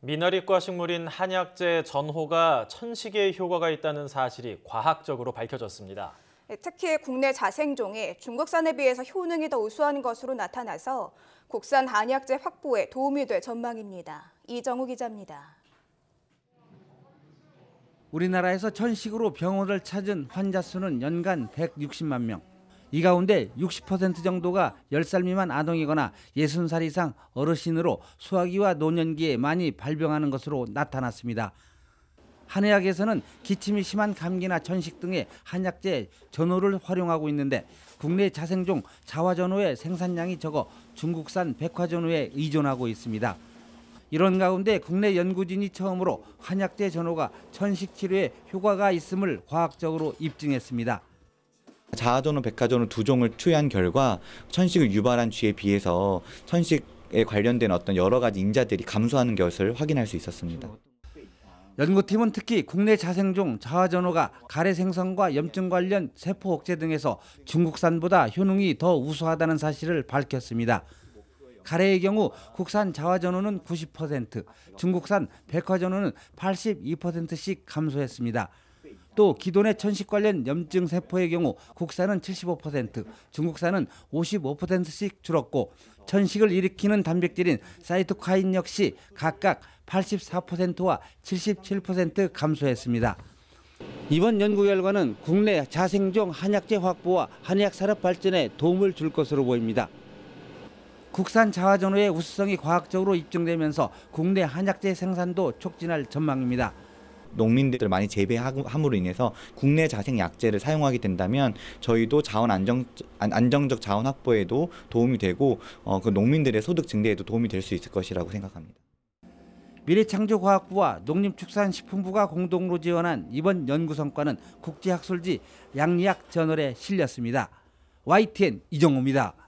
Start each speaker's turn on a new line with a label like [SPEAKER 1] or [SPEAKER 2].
[SPEAKER 1] 미나리과 식물인 한약재 전호가 천식에 효과가 있다는 사실이 과학적으로 밝혀졌습니다. 예, 특히 국내 자생종이 중국산에 비해서 효능이 더 우수한 것으로 나타나서 국산 한약재 확보에 도움이 될 전망입니다. 이정우 기자입니다.
[SPEAKER 2] 우리나라에서 천식으로 병원을 찾은 환자 수는 연간 160만 명. 이 가운데 60% 정도가 10살 미만 아동이거나 60살 이상 어르신으로 소아기와 노년기에 많이 발병하는 것으로 나타났습니다. 한의학에서는 기침이 심한 감기나 전식 등의 한약재 전호를 활용하고 있는데 국내 자생종 자화전호의 생산량이 적어 중국산 백화전호에 의존하고 있습니다. 이런 가운데 국내 연구진이 처음으로 한약재 전호가 천식 치료에 효과가 있음을
[SPEAKER 1] 과학적으로 입증했습니다. 자아전후 백화전후 두 종을 투여한 결과 천식을 유발한 쥐에 비해서 천식에 관련된 어떤 여러 가지 인자들이 감소하는 것을 확인할 수 있었습니다. 연구팀은 특히 국내 자생종 자화전호가 가래
[SPEAKER 2] 생성과 염증 관련 세포 억제 등에서 중국산보다 효능이 더 우수하다는 사실을 밝혔습니다. 가래의 경우 국산 자화전호는 90%, 중국산 백화전호는 82%씩 감소했습니다. 또 기존의 천식 관련 염증 세포의 경우 국산은 75%, 중국산은 55%씩 줄었고 천식을 일으키는 단백질인 사이토카인 역시 각각 84%와 77% 감소했습니다. 이번 연구 결과는 국내 자생종 한약재 확보와 한약 산업 발전에 도움을 줄 것으로 보입니다. 국산 자화전후의 우수성이 과학적으로 입증되면서 국내 한약재
[SPEAKER 1] 생산도 촉진할 전망입니다. 농민들을 많이 재배함으로 인해서 국내 자생 약재를 사용하게 된다면 저희도 자원 안정 안정적 자원 확보에도 도움이 되고 어, 그 농민들의 소득 증대에도 도움이 될 수 있을 것이라고 생각합니다. 미래창조과학부와 농림축산식품부가 공동으로 지원한 이번 연구 성과는
[SPEAKER 2] 국제학술지 양리학 저널에 실렸습니다. YTN 이정호입니다.